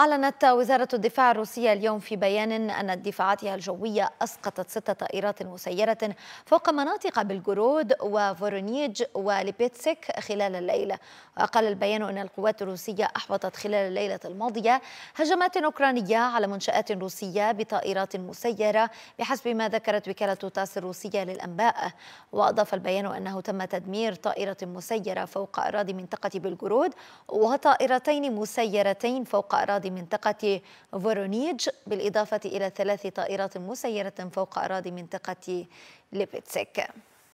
أعلنت وزارة الدفاع الروسية اليوم في بيان أن دفاعاتها الجوية أسقطت ست طائرات مسيرة فوق مناطق بالجرود وفورونيج وليبيتسك خلال الليلة وقال البيان أن القوات الروسية أحبطت خلال الليلة الماضية هجمات أوكرانية على منشآت روسية بطائرات مسيرة بحسب ما ذكرت وكالة تاس الروسية للأنباء وأضاف البيان أنه تم تدمير طائرة مسيرة فوق أراضي منطقة بالجرود وطائرتين مسيرتين فوق أراضي منطقة فورونيج بالإضافة إلى ثلاث طائرات مسيرة فوق أراضي منطقة ليبتسك